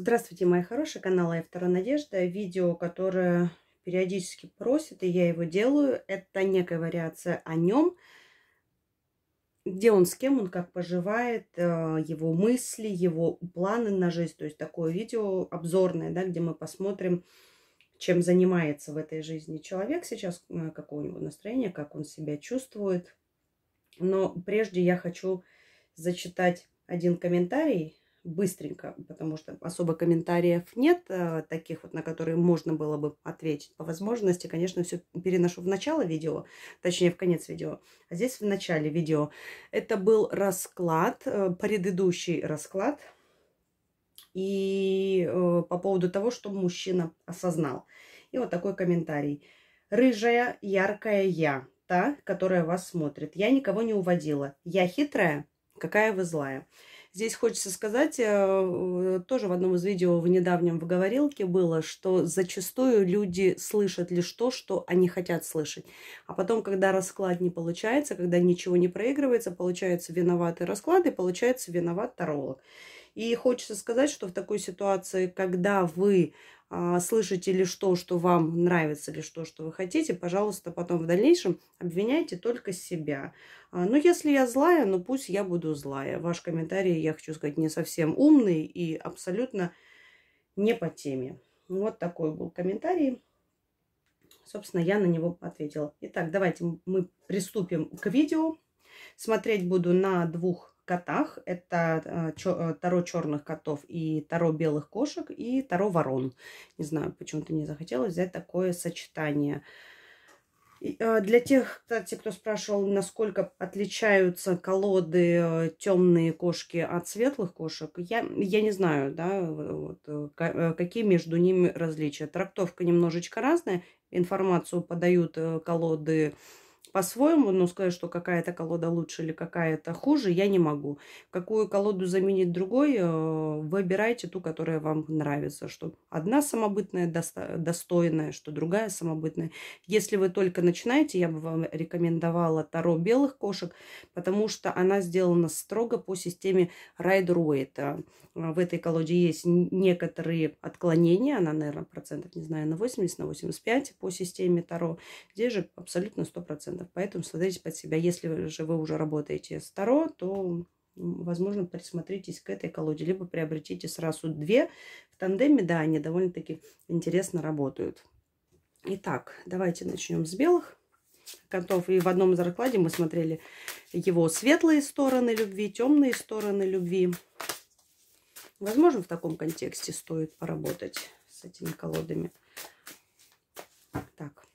Здравствуйте, мои хорошие, канал Айвтора Надежда. Видео, которое периодически просит, и я его делаю, это некая вариация о нем, где он, с кем он, как поживает, э, его мысли, его планы на жизнь. То есть такое видео обзорное, да, где мы посмотрим, чем занимается в этой жизни человек сейчас, э, какое у него настроение, как он себя чувствует. Но прежде я хочу зачитать один комментарий, быстренько, потому что особо комментариев нет, э, таких вот, на которые можно было бы ответить. По возможности, конечно, все переношу в начало видео, точнее, в конец видео. А здесь в начале видео. Это был расклад, э, предыдущий расклад. И э, по поводу того, что мужчина осознал. И вот такой комментарий. «Рыжая, яркая я, та, которая вас смотрит. Я никого не уводила. Я хитрая, какая вы злая». Здесь хочется сказать, э, э, тоже в одном из видео в недавнем в говорилке было, что зачастую люди слышат лишь то, что они хотят слышать. А потом, когда расклад не получается, когда ничего не проигрывается, получается виноваты расклады, получается виноват таролог. И хочется сказать, что в такой ситуации, когда вы а, слышите лишь то, что вам нравится, лишь то, что вы хотите, пожалуйста, потом в дальнейшем обвиняйте только себя. А, ну, если я злая, ну пусть я буду злая. Ваш комментарий, я хочу сказать, не совсем умный и абсолютно не по теме. Вот такой был комментарий. Собственно, я на него ответила. Итак, давайте мы приступим к видео. Смотреть буду на двух котах. Это э, э, Таро черных котов и Таро белых кошек и Таро ворон. Не знаю, почему-то мне захотелось взять такое сочетание. Э, для тех, кстати, кто спрашивал, насколько отличаются колоды темные кошки от светлых кошек, я, я не знаю, да, вот, какие между ними различия. Трактовка немножечко разная. Информацию подают колоды по-своему, но сказать, что какая-то колода лучше или какая-то хуже, я не могу. Какую колоду заменить другой, э, выбирайте ту, которая вам нравится. Что одна самобытная достойная, что другая самобытная. Если вы только начинаете, я бы вам рекомендовала Таро Белых Кошек, потому что она сделана строго по системе Райдруэйта. В этой колоде есть некоторые отклонения, она, наверное, процентов, не знаю, на 80, на 85 по системе Таро. Здесь же абсолютно 100% клиентов. Поэтому смотрите под себя. Если же вы уже работаете с Таро, то, возможно, присмотритесь к этой колоде. Либо приобретите сразу две. В тандеме, да, они довольно-таки интересно работают. Итак, давайте начнем с белых концов. И в одном из раскладе мы смотрели его светлые стороны любви, темные стороны любви. Возможно, в таком контексте стоит поработать с этими колодами. Так,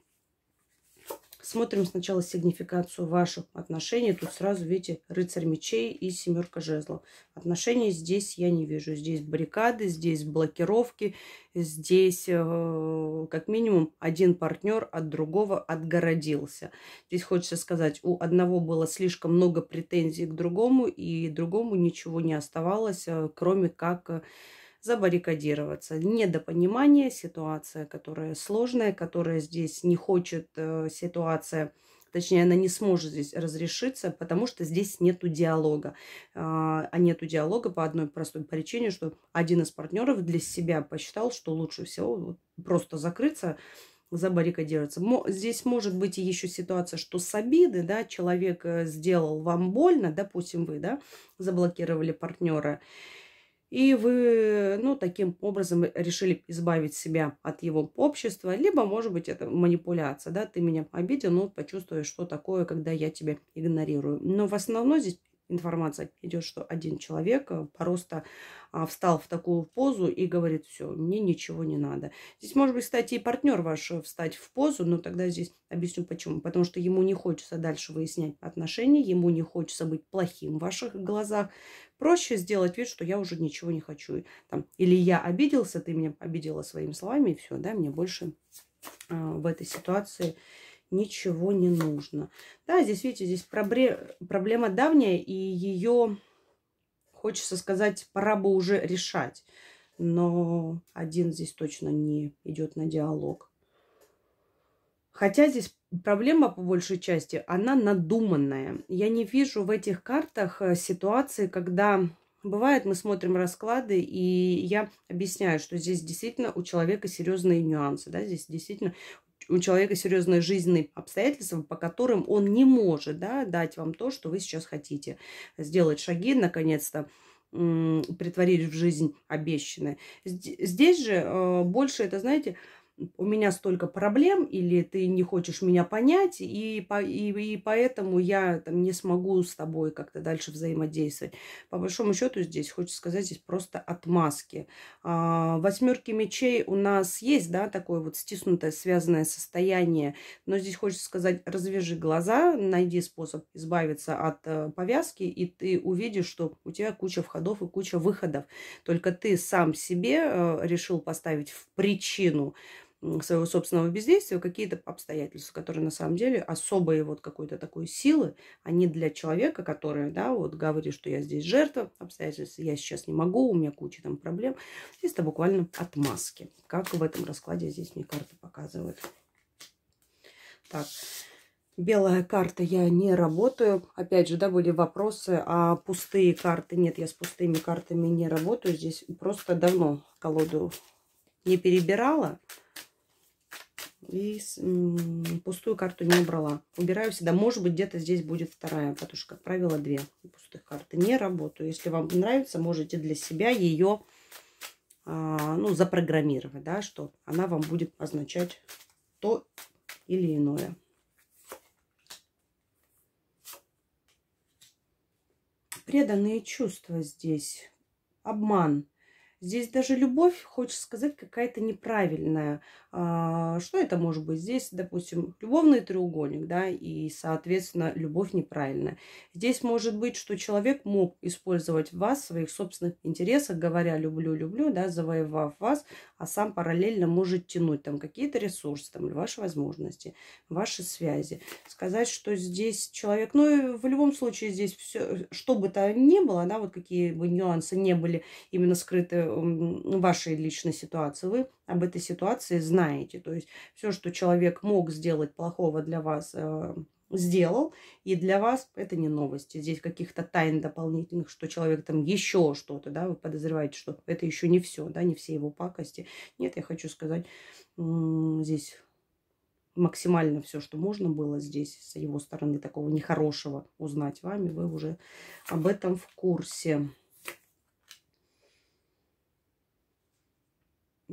Смотрим сначала сигнификацию ваших отношений. Тут сразу, видите, рыцарь мечей и семерка жезлов. Отношений здесь я не вижу. Здесь баррикады, здесь блокировки, здесь э, как минимум один партнер от другого отгородился. Здесь хочется сказать, у одного было слишком много претензий к другому, и другому ничего не оставалось, э, кроме как э, забаррикадироваться. Недопонимание, ситуация, которая сложная, которая здесь не хочет э, ситуация точнее, она не сможет здесь разрешиться, потому что здесь нету диалога. А, а нету диалога по одной простой причине, что один из партнеров для себя посчитал, что лучше всего просто закрыться, забаррикадироваться. Здесь может быть и еще ситуация, что с обиды, да, человек э, сделал вам больно, допустим, вы, да, заблокировали партнера, и вы, ну, таким образом решили избавить себя от его общества, либо, может быть, это манипуляция, да, ты меня обидел, но ну, почувствуешь, что такое, когда я тебя игнорирую. Но в основном здесь информация идет, что один человек э, просто а, встал в такую позу и говорит, все, мне ничего не надо. Здесь может быть, кстати, и партнер ваш э, встать в позу, но тогда здесь объясню почему. Потому что ему не хочется дальше выяснять отношения, ему не хочется быть плохим в ваших глазах. Проще сделать вид, что я уже ничего не хочу. Там, или я обиделся, ты меня обидела своими словами, и все, да, мне больше а, в этой ситуации ничего не нужно. Да, здесь, видите, здесь пробре... проблема давняя, и ее, хочется сказать, пора бы уже решать. Но один здесь точно не идет на диалог. Хотя здесь проблема, по большей части, она надуманная. Я не вижу в этих картах э, ситуации, когда Бывает, мы смотрим расклады, и я объясняю, что здесь действительно у человека серьезные нюансы, да, здесь действительно у человека серьезные жизненные обстоятельства, по которым он не может да, дать вам то, что вы сейчас хотите. Сделать шаги, наконец-то, притворить в жизнь обещанное. Здесь же э, больше это, знаете, у меня столько проблем, или ты не хочешь меня понять, и, по, и, и поэтому я там, не смогу с тобой как-то дальше взаимодействовать. По большому счету здесь, хочется сказать, здесь просто отмазки. А, восьмерки мечей у нас есть, да, такое вот стиснутое, связанное состояние, но здесь хочется сказать, развяжи глаза, найди способ избавиться от э, повязки, и ты увидишь, что у тебя куча входов и куча выходов. Только ты сам себе э, решил поставить в причину, своего собственного бездействия какие-то обстоятельства, которые на самом деле особые вот какой-то такой силы, они а для человека, который, да, вот говорит, что я здесь жертва обстоятельств, я сейчас не могу, у меня куча там проблем. Здесь это буквально отмазки, как в этом раскладе здесь мне карты показывают. Так, белая карта, я не работаю. Опять же, да, были вопросы, а пустые карты, нет, я с пустыми картами не работаю. Здесь просто давно колоду не перебирала, и пустую карту не убрала. Убираю всегда. Может быть, где-то здесь будет вторая, потому что, как правило, две пустых карты. Не работаю. Если вам нравится, можете для себя ее а, ну, запрограммировать, да, что она вам будет означать то или иное. Преданные чувства здесь. Обман. Здесь даже любовь, хочется сказать, какая-то неправильная. А, что это может быть? Здесь, допустим, любовный треугольник, да, и, соответственно, любовь неправильная. Здесь может быть, что человек мог использовать вас в своих собственных интересах, говоря «люблю, люблю», да, завоевав вас, а сам параллельно может тянуть там какие-то ресурсы, там, ваши возможности, ваши связи. Сказать, что здесь человек, ну, в любом случае здесь все, э, что бы то ни было, да, вот какие бы нюансы не были именно скрыты ну, вашей личной ситуации, вы об этой ситуации знаете. То есть все, что человек мог сделать плохого для вас, э, сделал, и для вас это не новости. Здесь каких-то тайн дополнительных, что человек там еще что-то, да, вы подозреваете, что это еще не все, да, не все его пакости. Нет, я хочу сказать, здесь максимально все, что можно было здесь с его стороны такого нехорошего узнать вами, вы уже об этом в курсе.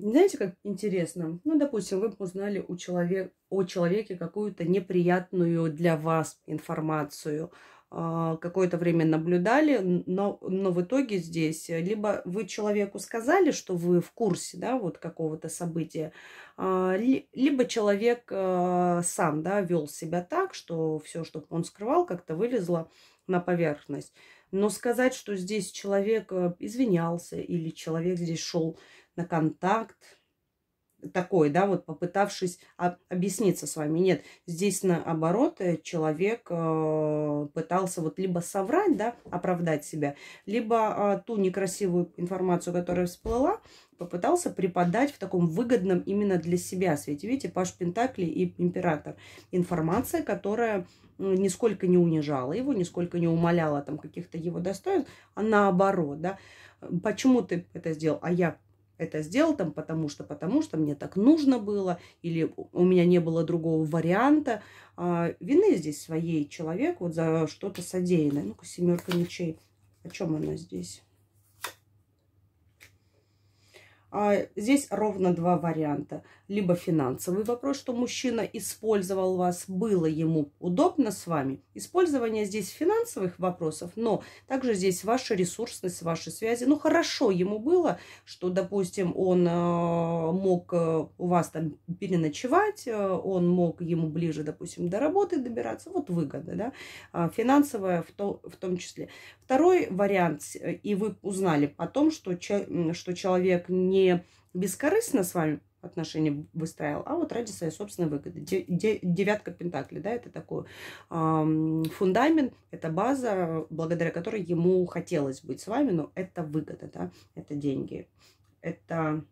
знаете, как интересно? Ну, допустим, вы узнали у человек, о человеке какую-то неприятную для вас информацию, а, какое-то время наблюдали, но, но в итоге здесь э, либо вы человеку сказали, что вы в курсе да, вот какого-то события, а, либо человек э, сам да, вел себя так, что все, что он скрывал, как-то вылезло на поверхность. Но сказать, что здесь человек э, извинялся или человек здесь шел на контакт, такой, да, вот попытавшись объясниться с вами. Нет, здесь наоборот э, человек э, пытался вот либо соврать, да, оправдать себя, либо а, ту некрасивую информацию, которая всплыла, попытался преподать в таком выгодном именно для себя свете. Видите, Паш Пентакли и Император. Информация, которая нисколько не унижала его, нисколько не умоляла там каких-то его достоинств, а наоборот, да, э, почему ты это сделал, а я это сделал там, потому что, потому что мне так нужно было, или у меня не было другого варианта. А, вины здесь своей человек вот за что-то содеянное. Ну-ка, семерка мечей. О чем она здесь? А здесь ровно два варианта. Либо финансовый вопрос, что мужчина использовал вас, было ему удобно с вами. Использование здесь финансовых вопросов, но также здесь ваша ресурсность, ваши связи. Ну, хорошо ему было, что, допустим, он э, мог э, у вас там переночевать, э, он мог ему ближе, допустим, до работы добираться. Вот выгода, да, а, финансовая в, то, в том числе. Второй вариант, и вы узнали о том, что, что человек не не бескорыстно с вами отношения выстраивал, а вот ради своей собственной выгоды. Девятка Пентаклей, да, это такой э, фундамент, это база, благодаря которой ему хотелось быть с вами, но это выгода, да, это деньги, это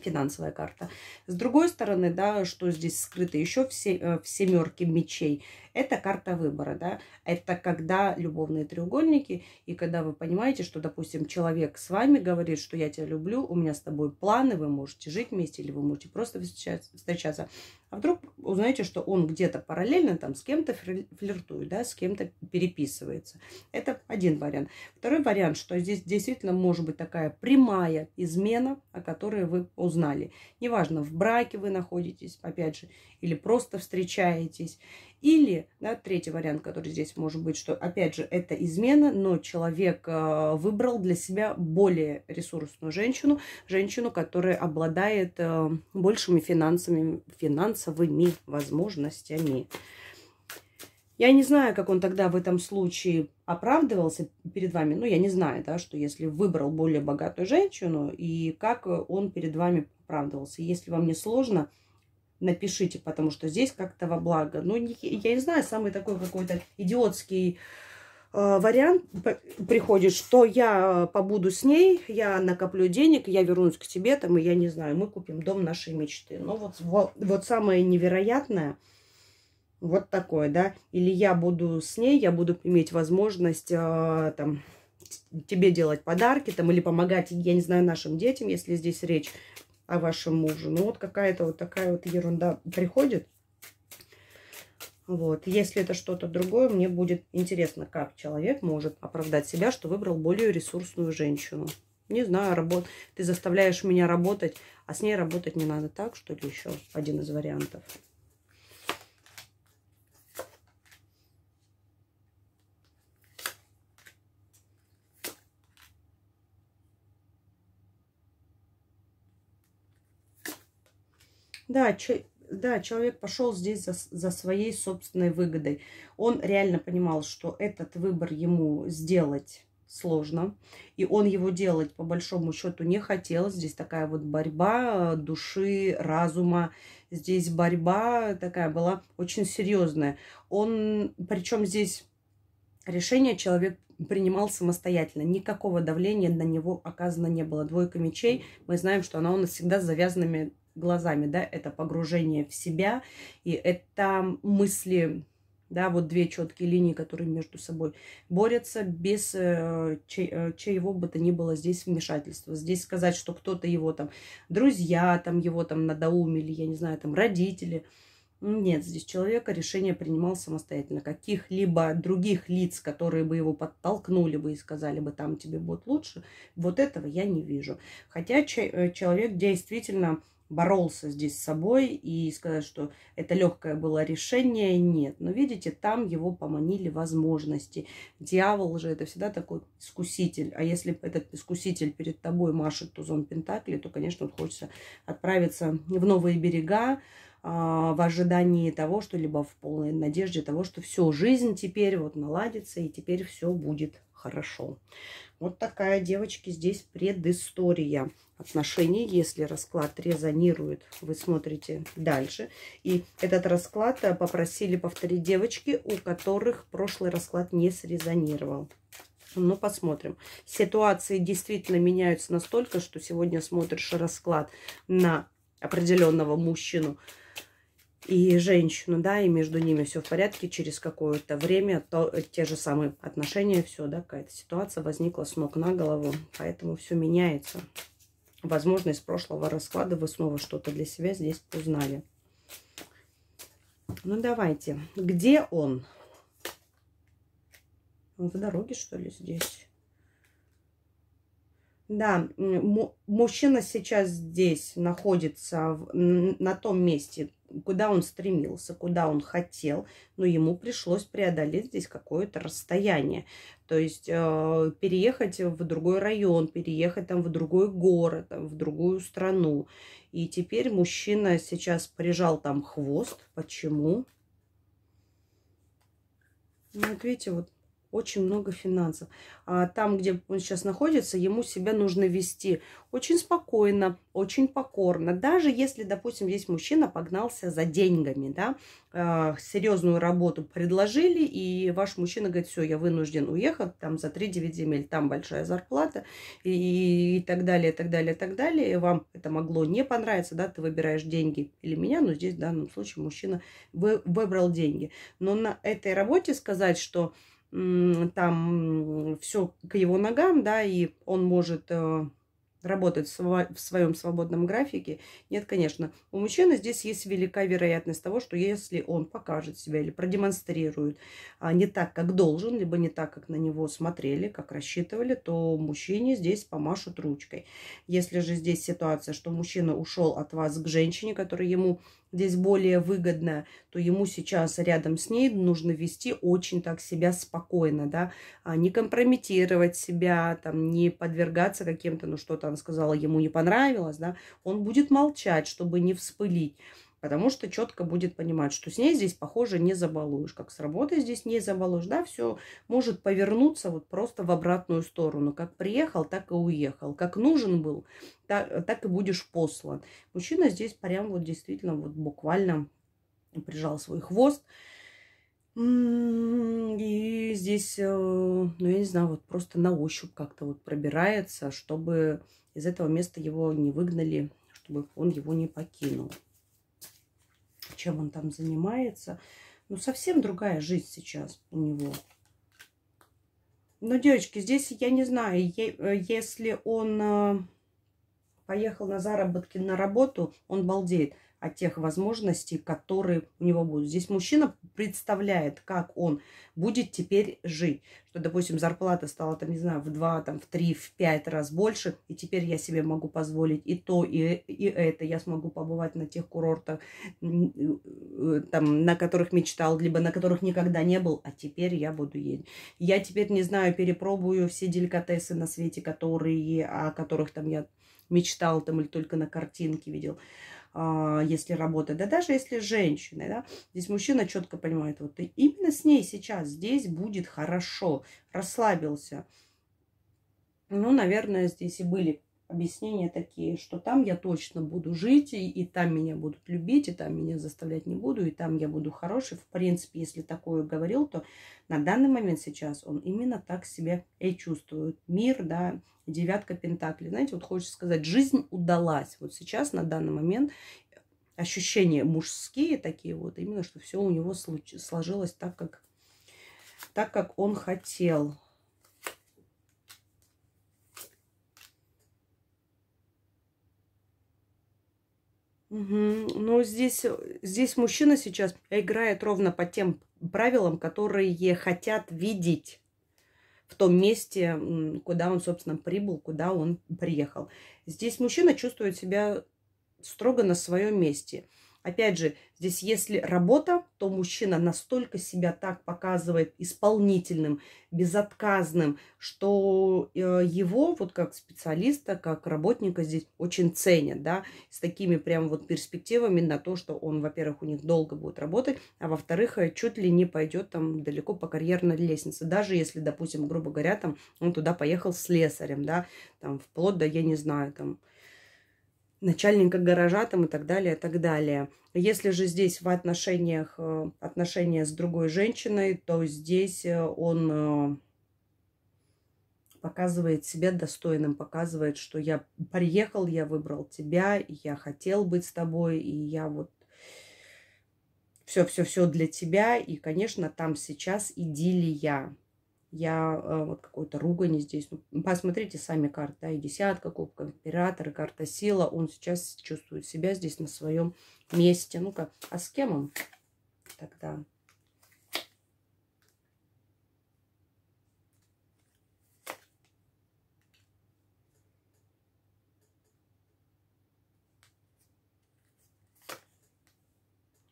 финансовая карта. С другой стороны, да, что здесь скрыто еще в, се, э, в семерке мечей, это карта выбора, да. Это когда любовные треугольники, и когда вы понимаете, что, допустим, человек с вами говорит, что я тебя люблю, у меня с тобой планы, вы можете жить вместе, или вы можете просто встречаться. А вдруг узнаете, что он где-то параллельно там с кем-то флиртует, да, с кем-то переписывается. Это один вариант. Второй вариант, что здесь действительно может быть такая прямая измена, о которой вы узнали. Неважно, в браке вы находитесь, опять же, или просто встречаетесь, или да, третий вариант, который здесь может быть, что опять же это измена, но человек э, выбрал для себя более ресурсную женщину, женщину, которая обладает э, большими финансами, финансовыми возможностями. Я не знаю, как он тогда в этом случае оправдывался перед вами. Ну, я не знаю, да, что если выбрал более богатую женщину, и как он перед вами оправдывался. Если вам не сложно, напишите, потому что здесь как-то во благо. Ну, не, я не знаю, самый такой какой-то идиотский э, вариант приходит, что я э, побуду с ней, я накоплю денег, я вернусь к тебе, там, и я не знаю, мы купим дом нашей мечты. Ну вот, вот, вот самое невероятное, вот такое, да, или я буду с ней, я буду иметь возможность, э, там, тебе делать подарки, там, или помогать, я не знаю, нашим детям, если здесь речь о вашем муже. Ну вот какая-то вот такая вот ерунда приходит. Вот. Если это что-то другое, мне будет интересно, как человек может оправдать себя, что выбрал более ресурсную женщину. Не знаю, работ... ты заставляешь меня работать, а с ней работать не надо так, что ли, еще один из вариантов. Да, че, да человек пошел здесь за, за своей собственной выгодой. Он реально понимал, что этот выбор ему сделать сложно. И он его делать, по большому счету, не хотел. Здесь такая вот борьба э, души, разума. Здесь борьба такая была очень серьезная. Он, причем здесь решение человек принимал самостоятельно. Никакого давления на него оказано не было. Двойка мечей, мы знаем, что она у нас всегда с завязанными глазами, да, это погружение в себя, и это мысли, да, вот две четкие линии, которые между собой борются без э, чьего э, бы то ни было здесь вмешательства. Здесь сказать, что кто-то его там, друзья там его там надоумили, я не знаю, там родители. Нет, здесь человека решение принимал самостоятельно. Каких-либо других лиц, которые бы его подтолкнули бы и сказали бы, там тебе будет лучше, вот этого я не вижу. Хотя э, человек действительно боролся здесь с собой и сказать, что это легкое было решение, нет. Но видите, там его поманили возможности. Дьявол же это всегда такой искуситель. А если этот искуситель перед тобой машет тузон Пентакли, то, конечно, он хочется отправиться в новые берега, а, в ожидании того, что либо в полной надежде того, что все, жизнь теперь вот наладится и теперь все будет хорошо. Вот такая, девочки, здесь предыстория отношений. Если расклад резонирует, вы смотрите дальше. И этот расклад э, попросили повторить девочки, у которых прошлый расклад не срезонировал. Ну, посмотрим. Ситуации действительно меняются настолько, что сегодня смотришь расклад на определенного мужчину – и женщину, да, и между ними все в порядке, через какое-то время то, э, те же самые отношения, все, да, какая-то ситуация возникла с ног на голову, поэтому все меняется. Возможно, из прошлого расклада вы снова что-то для себя здесь узнали. Ну, давайте. Где он? Он в дороге, что ли, здесь? Да, мужчина сейчас здесь находится в, на том месте, куда он стремился, куда он хотел, но ему пришлось преодолеть здесь какое-то расстояние. То есть э, переехать в другой район, переехать там в другой город, там, в другую страну. И теперь мужчина сейчас прижал там хвост. Почему? Ну, вот видите, вот очень много финансов. А там, где он сейчас находится, ему себя нужно вести очень спокойно, очень покорно. Даже если, допустим, здесь мужчина погнался за деньгами, да, э, серьезную работу предложили, и ваш мужчина говорит, все, я вынужден уехать, там за 3-9 земель, там большая зарплата, и, и так далее, и так далее, и так далее. И вам это могло не понравиться, да, ты выбираешь деньги или меня, но здесь в данном случае мужчина вы, выбрал деньги. Но на этой работе сказать, что там все к его ногам, да, и он может э, работать в своем свободном графике. Нет, конечно. У мужчины здесь есть велика вероятность того, что если он покажет себя или продемонстрирует а, не так, как должен, либо не так, как на него смотрели, как рассчитывали, то мужчине здесь помашут ручкой. Если же здесь ситуация, что мужчина ушел от вас к женщине, которая ему здесь более выгодная, то ему сейчас рядом с ней нужно вести очень так себя спокойно, да, а, не компрометировать себя, там, не подвергаться каким-то, ну, что-то она сказала, ему не понравилось, да, он будет молчать, чтобы не вспылить потому что четко будет понимать, что с ней здесь, похоже, не забалуешь. Как с работой здесь не забалуешь, да, все может повернуться вот просто в обратную сторону. Как приехал, так и уехал. Как нужен был, так, э, так и будешь послан. Мужчина здесь прям вот действительно вот буквально прижал свой хвост. М-м-м, и здесь, э, ну, я не знаю, вот просто на ощупь как-то вот пробирается, чтобы из этого места его не выгнали, чтобы он его не покинул чем он там занимается. Ну, совсем другая жизнь сейчас у него. Но, девочки, здесь я не знаю, э, если он э, поехал на заработки на работу, он балдеет о тех возможностей, которые у него будут. Здесь мужчина представляет, как он будет теперь жить. Что, допустим, зарплата стала, там, не знаю, в два, там, в три, в пять раз больше, и теперь я себе могу позволить и то, и, и это. Я смогу побывать на тех курортах, э, там, на которых мечтал, либо на которых никогда не был, а теперь я буду ездить. Я теперь, не знаю, перепробую все деликатесы на свете, которые, о которых там я мечтал там или только на картинке видел. А, если работа да даже если женщины, да, здесь мужчина четко понимает, вот ты именно с ней сейчас здесь будет хорошо, расслабился. Ну, наверное, здесь и были объяснения такие, что там я точно буду жить, и, и там меня будут любить, и там меня заставлять не буду, и там я буду хороший. В принципе, если такое говорил, то на данный момент сейчас он именно так себя и чувствует. Мир, да, девятка пентаклей. Знаете, вот хочется сказать, жизнь удалась. Вот сейчас, на данный момент, ощущения мужские такие вот, именно что все у него сложилось так, как, так, как он хотел. Ну здесь, э, здесь мужчина сейчас играет ровно по тем правилам, которые хотят видеть в том месте, куда он, собственно, прибыл, куда он приехал. Здесь мужчина чувствует себя строго на своем месте – Опять же, здесь если работа, то мужчина настолько себя так показывает исполнительным, безотказным, что э, его вот как специалиста, как работника здесь очень ценят, да, с такими прям вот перспективами на то, что он, во-первых, у них долго будет работать, а во-вторых, э, чуть ли не пойдет там далеко по карьерной лестнице, даже если, допустим, грубо говоря, там он туда поехал с лесарем, да, там вплоть до, я не знаю, там, начальника гаража там и так далее, и так далее. Если же здесь в отношениях э, отношения с другой женщиной, то здесь э, он э, показывает себя достойным, показывает, что я приехал, я выбрал тебя, я хотел быть с тобой, и я вот все-все-все для тебя. И, конечно, там сейчас идиллия я э, вот какой-то ругань здесь. Ну, посмотрите сами карты, да, и десятка кубков, император, карта сила. Он сейчас чувствует себя здесь на своем месте. Ну-ка, а с кем он тогда?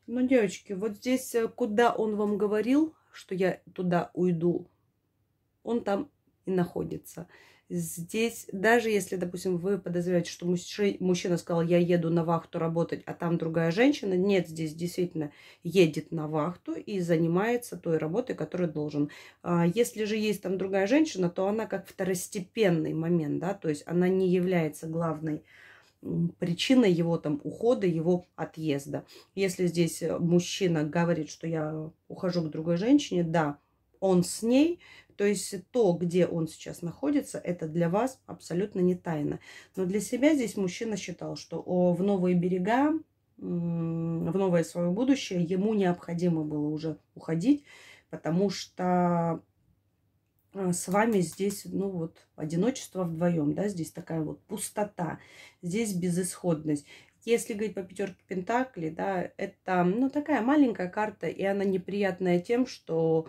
Ну, девочки, вот здесь, э, куда он вам говорил, что я туда уйду, он там и находится. Здесь, даже если, допустим, вы подозреваете, что мужчина сказал, я еду на вахту работать, а там другая женщина, нет, здесь действительно едет на вахту и занимается той работой, которую должен. А если же есть там другая женщина, то она как второстепенный момент, да, то есть она не является главной причиной его там ухода, его отъезда. Если здесь э, мужчина говорит, что я ухожу к другой женщине, да, он с ней, то есть то, где он сейчас находится, это для вас абсолютно не тайна. Но для себя здесь мужчина считал, что в новые берега, в новое свое будущее ему необходимо было уже уходить, потому что э, с вами здесь, ну вот, одиночество вдвоем, да, здесь такая вот пустота, здесь безысходность. Если говорить по пятерке пентаклей, да, это, ну, такая маленькая карта, и она неприятная тем, что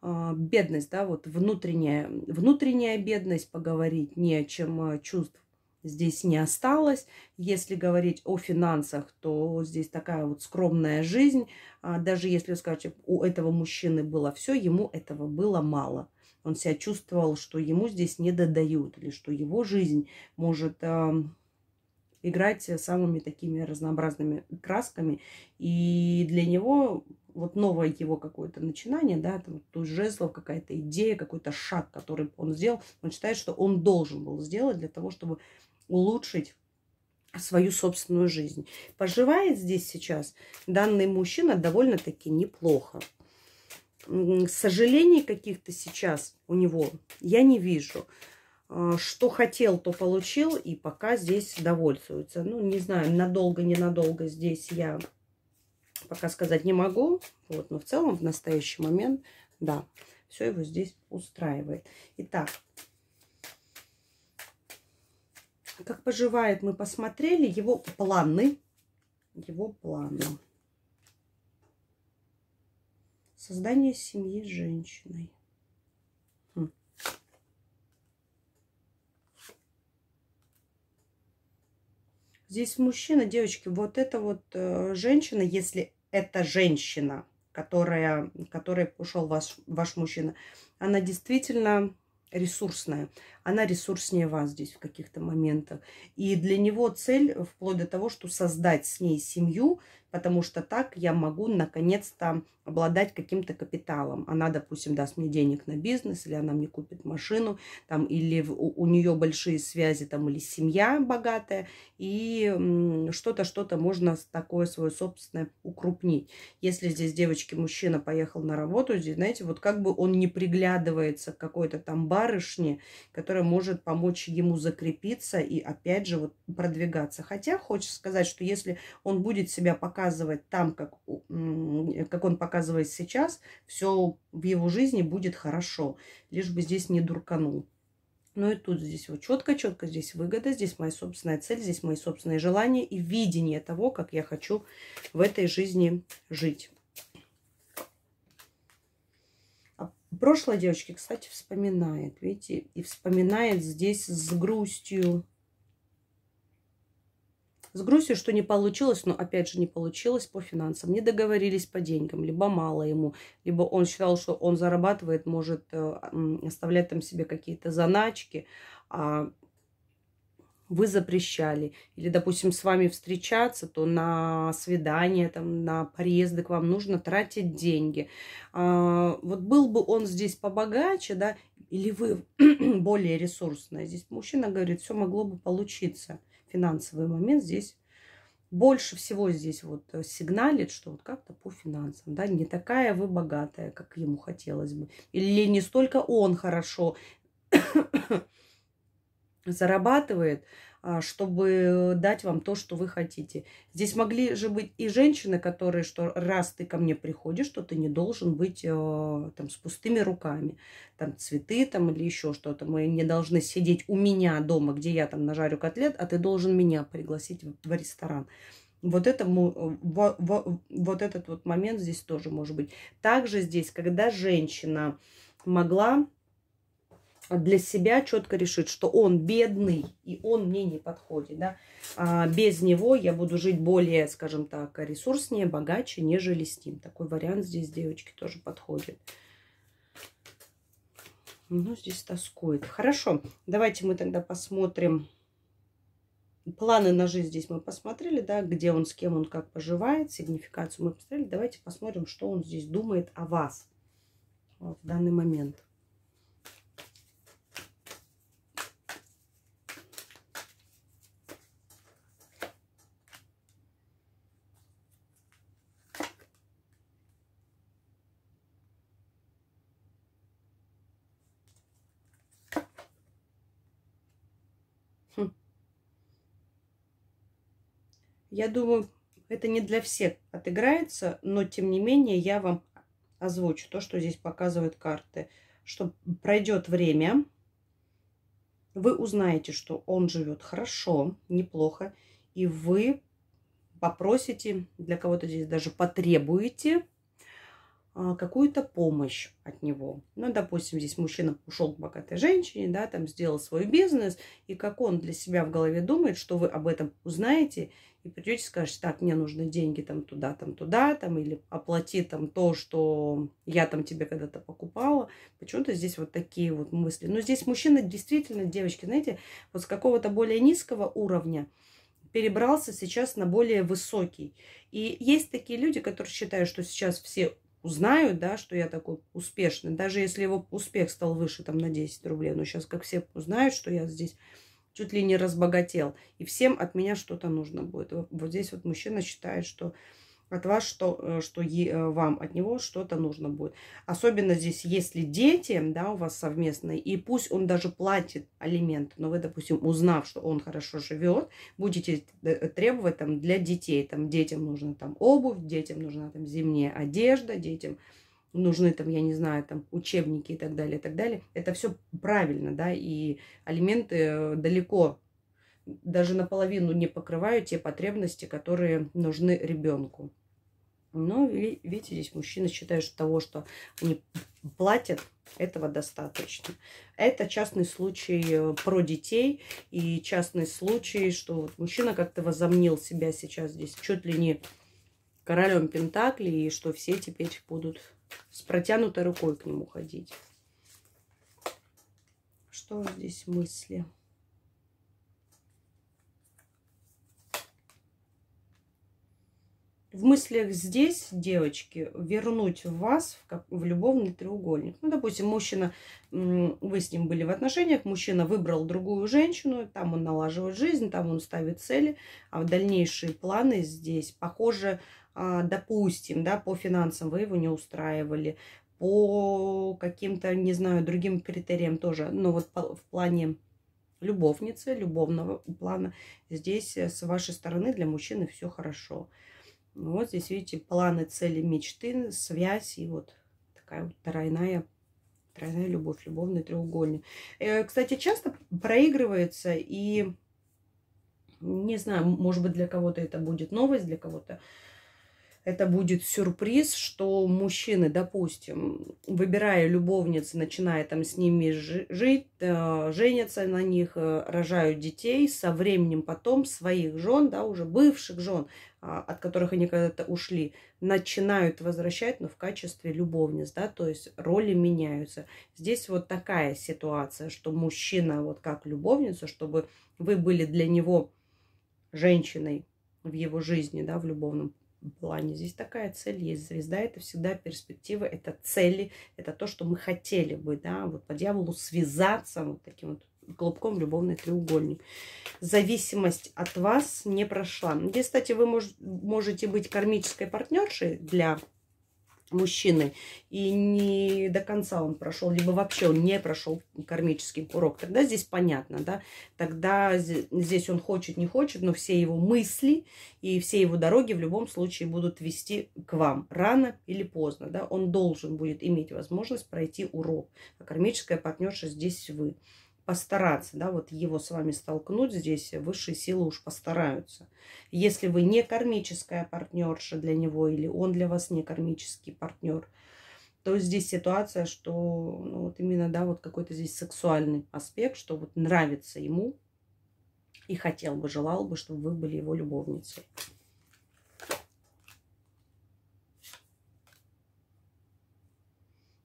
а, бедность, да, вот внутренняя, внутренняя бедность, поговорить не о чем а чувств здесь не осталось. Если говорить о финансах, то здесь такая вот скромная жизнь. А даже если, скажем, у этого мужчины было все, ему этого было мало. Он себя чувствовал, что ему здесь не додают, или что его жизнь может играть самыми такими разнообразными красками. И для него вот новое его какое-то начинание, да, там, то есть жезлов, какая-то идея, какой-то шаг, который он сделал, он считает, что он должен был сделать для того, чтобы улучшить свою собственную жизнь. Поживает здесь сейчас данный мужчина довольно-таки неплохо. Сожалений каких-то сейчас у него я не вижу. А, что хотел, то получил, и пока здесь довольствуется. Ну, не знаю, надолго-ненадолго здесь я пока сказать не могу. Вот, но в целом в настоящий момент, да, все его здесь устраивает. Итак, как поживает, мы посмотрели его планы. Его планы. Создание семьи с женщиной. Хм. Здесь мужчина, девочки, вот эта вот э, женщина, если это женщина, которая, которой ушел ваш, ваш мужчина, она действительно ресурсная. Она ресурснее вас здесь в каких-то моментах. И для него цель вплоть до того, что создать с ней семью, потому что так я могу наконец-то обладать каким-то капиталом. Она, допустим, даст мне денег на бизнес, или она мне купит машину, там, или у, у нее большие связи, там, или семья богатая, и что-то, что-то можно такое свое собственное укрупнить. Если здесь девочки, мужчина поехал на работу, здесь, знаете, вот как бы он не приглядывается к какой-то там барышне, которая может помочь ему закрепиться и, опять же, вот продвигаться. Хотя, хочется сказать, что если он будет себя показывать, показывать там, как, как он показывает сейчас, все в его жизни будет хорошо. Лишь бы здесь не дурканул. Ну и тут здесь вот четко-четко, здесь выгода, здесь моя собственная цель, здесь мои собственные желания и видение того, как я хочу в этой жизни жить. А прошлое девочки, кстати, вспоминает, видите, и вспоминает здесь с грустью, с грустью, что не получилось, но опять же не получилось по финансам. Не договорились по деньгам, либо мало ему, либо он считал, что он зарабатывает, может э, оставлять там себе какие-то заначки, а вы запрещали. Или, допустим, с вами встречаться, то на свидание, там, на приезды к вам нужно тратить деньги. А, вот был бы он здесь побогаче, да, или вы более ресурсная. Здесь мужчина говорит, все могло бы получиться финансовый момент здесь больше всего здесь вот э, сигналит, что вот как-то по финансам, да, не такая вы богатая, как ему хотелось бы. Или не столько он хорошо зарабатывает, а, чтобы дать вам то, что вы хотите. Здесь могли же быть и женщины, которые, что раз ты ко мне приходишь, что ты не должен быть э, там с пустыми руками, там цветы там или еще что-то. Мы не должны сидеть у меня дома, где я там нажарю котлет, а ты должен меня пригласить в ресторан. Вот, этому, э, вот этот вот момент здесь тоже может быть. Также здесь, когда женщина могла для себя четко решит, что он бедный, и он мне не подходит. Да? А без него я буду жить более, скажем так, ресурснее, богаче, нежели с ним. Такой вариант здесь девочки тоже подходит. Ну, здесь тоскует. Хорошо, давайте мы тогда посмотрим. Планы на жизнь здесь мы посмотрели, да, где он, с кем он, как поживает, сигнификацию мы посмотрели. Давайте посмотрим, что он здесь думает о вас в данный момент. Я думаю, это не для всех отыграется, но тем не менее я вам озвучу то, что здесь показывают карты. Что пройдет время, вы узнаете, что он живет хорошо, неплохо, и вы попросите, для кого-то здесь даже потребуете а, какую-то помощь от него. Ну, допустим, здесь мужчина ушел к богатой женщине, да, там сделал свой бизнес, и как он для себя в голове думает, что вы об этом узнаете – и придете, скажете, так, мне нужны деньги там туда, там туда, там, или оплати там то, что я там тебе когда-то покупала. Почему-то здесь вот такие вот мысли. Но здесь мужчина действительно, девочки, знаете, вот с какого-то более низкого уровня перебрался сейчас на более высокий. И есть такие люди, которые считают, что сейчас все узнают, да, что я такой успешный. Даже если его успех стал выше там на 10 рублей, но сейчас как все узнают, что я здесь чуть ли не разбогател. И всем от меня что-то нужно будет. Вот здесь вот мужчина считает, что от вас, что, э, что е, э, вам от него что-то нужно будет. Особенно здесь, если дети, да, у вас совместные, и пусть он даже платит алименты, но вы, допустим, узнав, что он хорошо живет, будете э, требовать там для детей, там детям нужно там обувь, детям нужна там зимняя одежда, детям нужны там, я не знаю, там учебники и так далее, и так далее. Это все правильно, да, и алименты э, далеко даже наполовину не покрывают те потребности, которые нужны ребенку. Но видите, здесь мужчины считают, что того, что они платят, этого достаточно. Это частный случай э, про детей и частный случай, что вот мужчина как-то возомнил себя сейчас здесь чуть ли не королем Пентакли, и что все теперь будут с протянутой рукой к нему ходить. Что здесь мысли? В мыслях здесь, девочки, вернуть вас в, в любовный треугольник. Ну, допустим, мужчина, вы с ним были в отношениях, мужчина выбрал другую женщину, там он налаживает жизнь, там он ставит цели, а в дальнейшие планы здесь, похоже, а, допустим, да, по финансам вы его не устраивали, по каким-то, не знаю, другим критериям тоже, но ну, вот по, в плане любовницы, любовного плана, здесь э, с вашей стороны для мужчины все хорошо. Вот здесь, видите, планы, цели, мечты, связь и вот такая вот тройная тройная любовь, любовный треугольник. Э, кстати, часто проигрывается и не знаю, может быть, для кого-то это будет новость, для кого-то это будет сюрприз, что мужчины, допустим, выбирая любовниц, начиная там с ними жить, э, женятся на них, э, рожают детей, со временем потом своих жен, да, уже бывших жен, а, от которых они когда-то ушли, начинают возвращать, но в качестве любовниц, да, то есть роли меняются. Здесь вот такая ситуация, что мужчина вот как любовница, чтобы вы были для него женщиной в его жизни, да, в любовном плане. Здесь такая цель есть. Звезда – это всегда перспектива, это цели, это то, что мы хотели бы, да, вот по дьяволу связаться вот таким вот клубком любовный треугольник. Зависимость от вас не прошла. Здесь, кстати, вы мож можете быть кармической партнершей для мужчины, и не до конца он прошел, либо вообще он не прошел кармический урок, тогда здесь понятно, да, тогда здесь он хочет, не хочет, но все его мысли и все его дороги в любом случае будут вести к вам, рано или поздно, да, он должен будет иметь возможность пройти урок, а кармическая партнерша здесь вы постараться, да, вот его с вами столкнуть, здесь высшие силы уж постараются. Если вы не кармическая партнерша для него, или он для вас не кармический партнер, то здесь ситуация, что ну, вот именно, да, вот какой-то здесь сексуальный аспект, что вот нравится ему и хотел бы, желал бы, чтобы вы были его любовницей.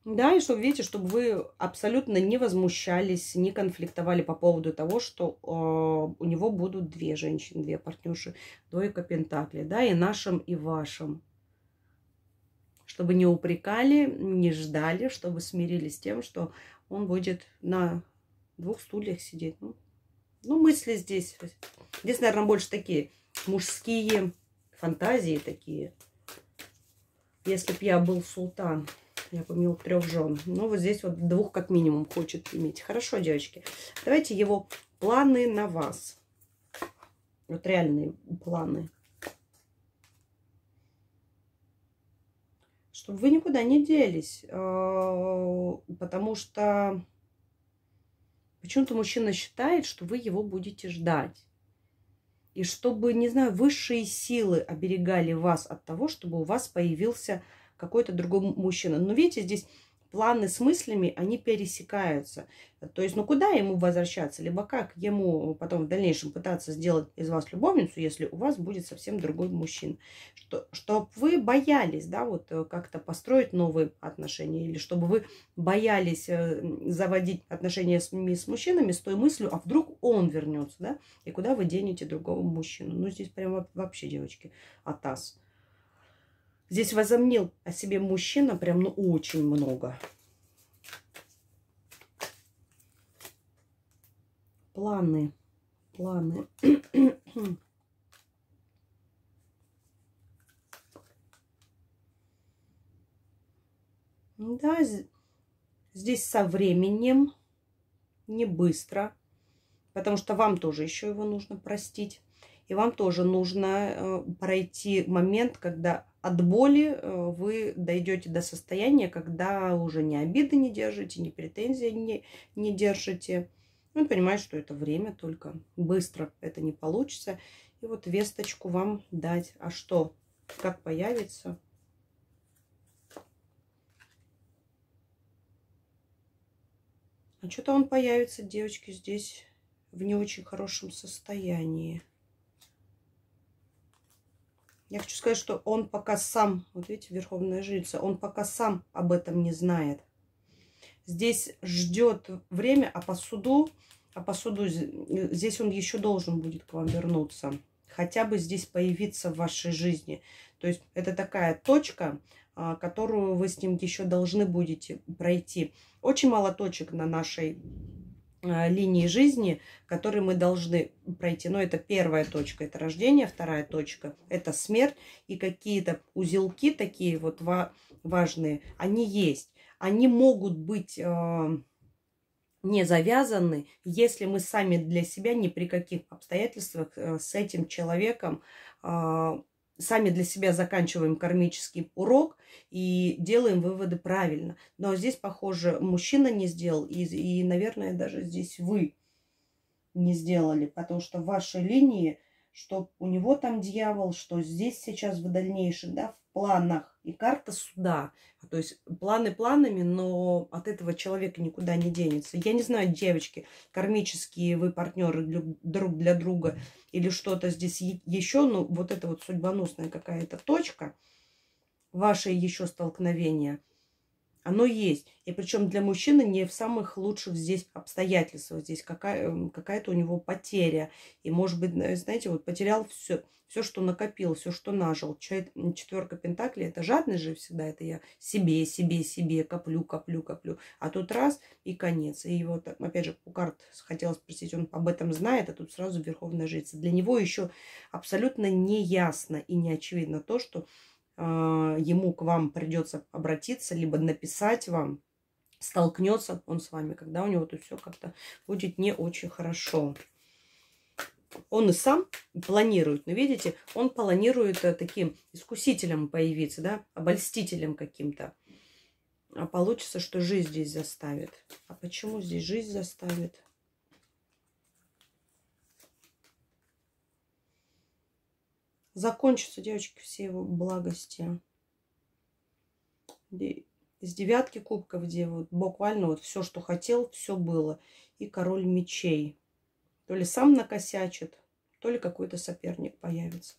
Да, и чтобы, видите, чтобы вы абсолютно не возмущались, не конфликтовали по поводу того, что э, у него будут две женщины, две партнерши, двойка пентаклей, да, и нашим, и вашим. Чтобы не упрекали, не ждали, чтобы смирились с тем, что он будет на двух стульях сидеть. Ну, ну мысли здесь. Здесь, наверное, больше такие мужские фантазии такие. Если б я был султан. Я помил трех жен. Но ну, вот здесь вот двух как минимум хочет иметь. Хорошо, девочки. Давайте его планы на вас. Вот реальные планы. Чтобы вы никуда не делись. Э, потому что почему-то мужчина считает, что вы его будете ждать. И чтобы, не знаю, высшие силы оберегали вас от того, чтобы у вас появился какой-то другой мужчина. Но видите, здесь планы с мыслями, они пересекаются. То есть, ну куда ему возвращаться, либо как ему потом в дальнейшем пытаться сделать из вас любовницу, если у вас будет совсем другой мужчина. Что, чтобы вы боялись, да, вот э, как-то построить новые отношения, или чтобы вы боялись э, заводить отношения с, с мужчинами с той мыслью, а вдруг он вернется, да, и куда вы денете другого мужчину. Ну, здесь прямо вообще, девочки, атас. Здесь возомнил о себе мужчина прям ну, очень много. Планы. Планы. да, здесь со временем, не быстро, потому что вам тоже еще его нужно простить. И вам тоже нужно э, пройти момент, когда от боли э, вы дойдете до состояния, когда уже ни обиды не держите, ни претензии не, не держите. Ну понимаете, что это время только. Быстро это не получится. И вот весточку вам дать. А что? Как появится? А что-то он появится, девочки, здесь в не очень хорошем состоянии. Я хочу сказать, что он пока сам, вот видите, Верховная Жрица, он пока сам об этом не знает. Здесь ждет время, а по суду, а по суду здесь он еще должен будет к вам вернуться. Хотя бы здесь появиться в вашей жизни. То есть это такая точка, а, которую вы с ним еще должны будете пройти. Очень мало точек на нашей а, линии жизни, которые мы должны пройти. Но это первая точка, это рождение, вторая точка, это смерть. И какие-то узелки такие вот важные, они есть. Они могут быть а, не завязаны, если мы сами для себя ни при каких обстоятельствах э, с этим человеком а, сами для себя заканчиваем кармический урок и делаем выводы правильно. Но здесь, похоже, мужчина не сделал, и, и наверное, даже здесь вы не сделали, потому что ваши линии – что у него там дьявол, что здесь сейчас в дальнейшем, да, в планах. И карта суда. То есть планы планами, но от этого человека никуда не денется. Я не знаю, девочки, кармические вы партнеры друг для друга или что-то здесь еще, но вот эта вот судьбоносная какая-то точка, ваше еще столкновение – оно есть. И причем для мужчины не в самых лучших здесь обстоятельствах. Здесь какая, эм, какая-то у него потеря. И, может быть, знаете, вот потерял все, все что накопил, все, что нажил. Четверка Пентаклей – это жадность же всегда. Это я себе, себе, себе коплю, коплю, коплю. А тут раз и конец. И вот, опять же, Пукарт хотела спросить, он об этом знает, а тут сразу Верховная Жрица. Для него еще абсолютно не ясно и не очевидно то, что а, ему к вам придется обратиться, либо написать вам, столкнется он с вами, когда у него тут все как-то будет не очень хорошо. Он и сам планирует, но видите, он планирует э, таким искусителем появиться, да, обольстителем каким-то. А получится, что жизнь здесь заставит. А почему здесь жизнь заставит? закончатся, девочки, все его благости. Из девятки кубков, где вот буквально вот все, что хотел, все было. И король мечей. То ли сам накосячит, то ли какой-то соперник появится.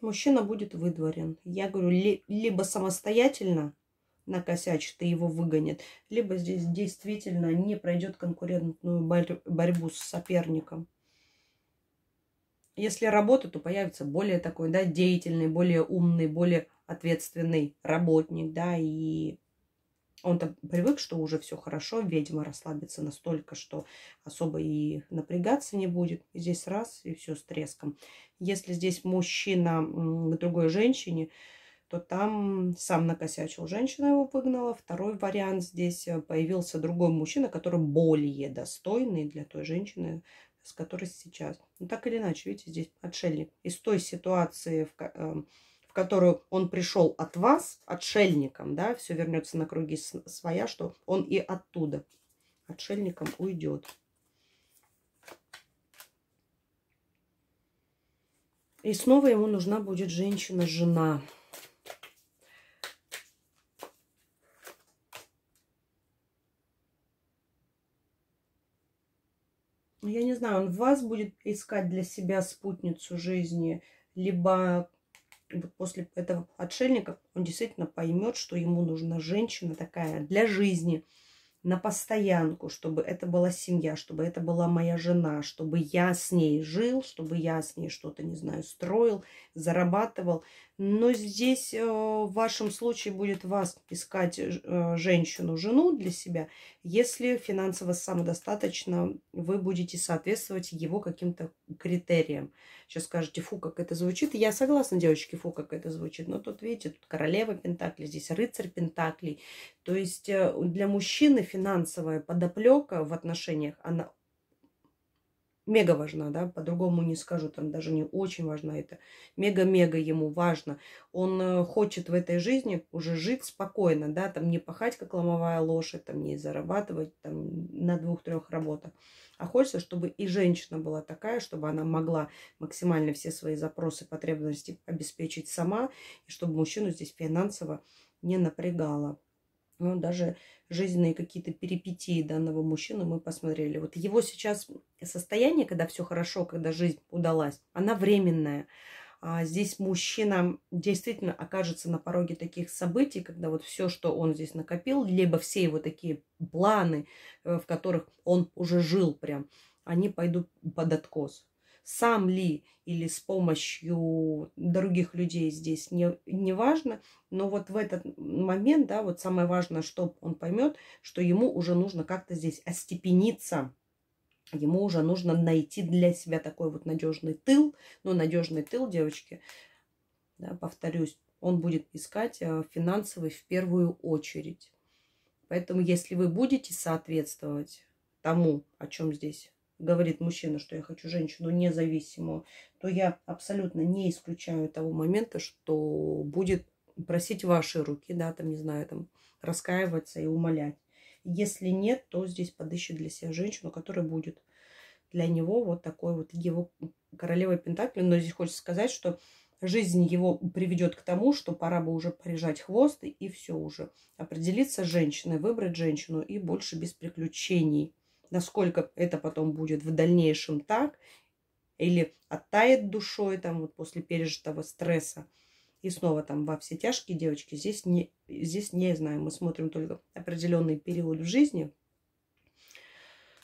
Мужчина будет выдворен. Я говорю, ли, либо самостоятельно, накосячит и его выгонит либо здесь действительно не пройдет конкурентную борь борьбу с соперником. Если работа, то появится более такой, да, деятельный, более умный, более ответственный работник, да, и он-то привык, что уже все хорошо, ведьма расслабится настолько, что особо и напрягаться не будет. Здесь раз, и все с треском. Если здесь мужчина к другой женщине, то там сам накосячил, женщина его выгнала. Второй вариант здесь э, появился другой мужчина, который более достойный для той женщины, с которой сейчас. Ну, так или иначе, видите, здесь отшельник. Из той ситуации, в, э, в которую он пришел от вас, отшельником, да, все вернется на круги своя, что он и оттуда отшельником уйдет. И снова ему нужна будет женщина-жена. Ну, я не знаю, он в вас будет искать для себя спутницу жизни, либо после этого отшельника он действительно поймет, что ему нужна женщина такая для жизни, на постоянку, чтобы это была семья, чтобы это была моя жена, чтобы я с ней жил, чтобы я с ней что-то, не знаю, строил, зарабатывал, но здесь э, в вашем случае будет вас искать э, э, женщину, жену для себя, если финансово самодостаточно вы будете соответствовать его каким-то критериям. Сейчас скажете, фу, как это звучит. Я согласна, девочки, фу, как это звучит. Но тут, видите, тут королева Пентакли, здесь рыцарь Пентаклей. То есть для мужчины финансовая подоплека в отношениях, она мега важна, да, по-другому не скажу, там даже не очень важна это, мега-мега ему важно. Он э, хочет в этой жизни уже жить спокойно, да, там не пахать, как ломовая лошадь, там не зарабатывать там, на двух-трех работах, а хочется, чтобы и женщина была такая, чтобы она могла максимально все свои запросы, потребности обеспечить сама, и чтобы мужчину здесь финансово не напрягала. Ну, даже жизненные какие-то перипетии данного мужчины мы посмотрели. Вот его сейчас состояние, когда все хорошо, когда жизнь удалась, она временная. А здесь мужчина действительно окажется на пороге таких событий, когда вот все, что он здесь накопил, либо все его такие планы, э, в которых он уже жил прям, они пойдут под откос сам ли или с помощью других людей здесь не, не важно, но вот в этот момент, да, вот самое важное, чтобы он поймет, что ему уже нужно как-то здесь остепениться, ему уже нужно найти для себя такой вот надежный тыл, ну, надежный тыл, девочки, да, повторюсь, он будет искать э, финансовый в первую очередь. Поэтому, если вы будете соответствовать тому, о чем здесь говорит мужчина, что я хочу женщину независимую, то я абсолютно не исключаю того момента, что будет просить ваши руки, да, там, не знаю, там, раскаиваться и умолять. Если нет, то здесь подыщет для себя женщину, которая будет для него вот такой вот его королевой Пентакли. Но здесь хочется сказать, что жизнь его приведет к тому, что пора бы уже порежать хвосты и все уже. Определиться с женщиной, выбрать женщину и больше без приключений насколько это потом будет в дальнейшем так, или оттает душой там вот после пережитого стресса. И снова там во все тяжкие девочки. Здесь не, здесь не знаю, мы смотрим только определенный период в жизни.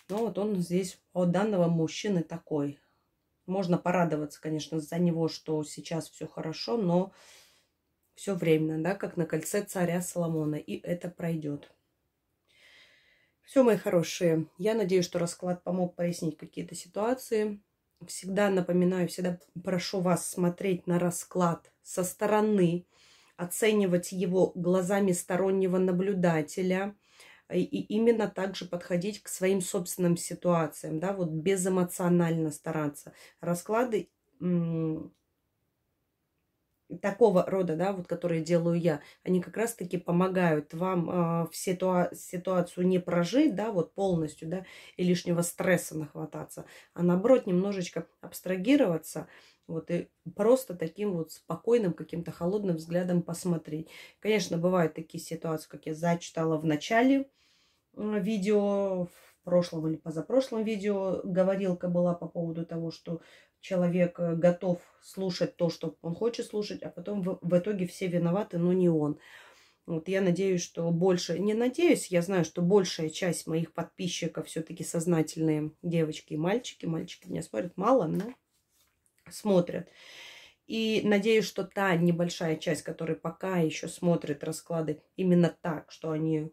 Но вот он здесь от данного мужчины такой. Можно порадоваться, конечно, за него, что сейчас все хорошо, но все временно, да, как на кольце царя Соломона. И это пройдет. Все, мои хорошие, я надеюсь, что расклад помог пояснить какие-то ситуации. Всегда напоминаю, всегда прошу вас смотреть на расклад со стороны, оценивать его глазами стороннего наблюдателя и именно также подходить к своим собственным ситуациям, да, вот безэмоционально стараться. Расклады такого рода, да, вот которые делаю я, они как раз-таки помогают вам э, в ситуа ситуацию не прожить, да, вот полностью, да, и лишнего стресса нахвататься, а наоборот немножечко абстрагироваться, вот, и просто таким вот спокойным, каким-то холодным взглядом посмотреть. Конечно, бывают такие ситуации, как я зачитала в начале видео, в прошлом или позапрошлом видео говорилка была по поводу того, что человек э, готов слушать то, что он хочет слушать, а потом в, в итоге все виноваты, но не он. Вот я надеюсь, что больше, не надеюсь, я знаю, что большая часть моих подписчиков все-таки сознательные девочки и мальчики. Мальчики меня смотрят мало, но смотрят. И надеюсь, что та небольшая часть, которая пока еще смотрит расклады именно так, что они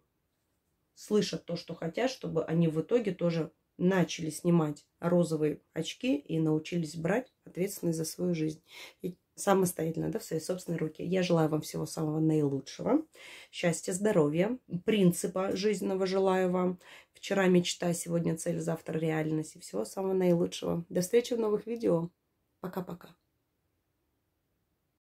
слышат то, что хотят, чтобы они в итоге тоже начали снимать розовые очки и научились брать ответственность за свою жизнь. И самостоятельно, да, в своей собственной руке. Я желаю вам всего самого наилучшего. Счастья, здоровья, принципа жизненного желаю вам. Вчера мечта, сегодня цель, завтра реальность. И всего самого наилучшего. До встречи в новых видео. Пока-пока.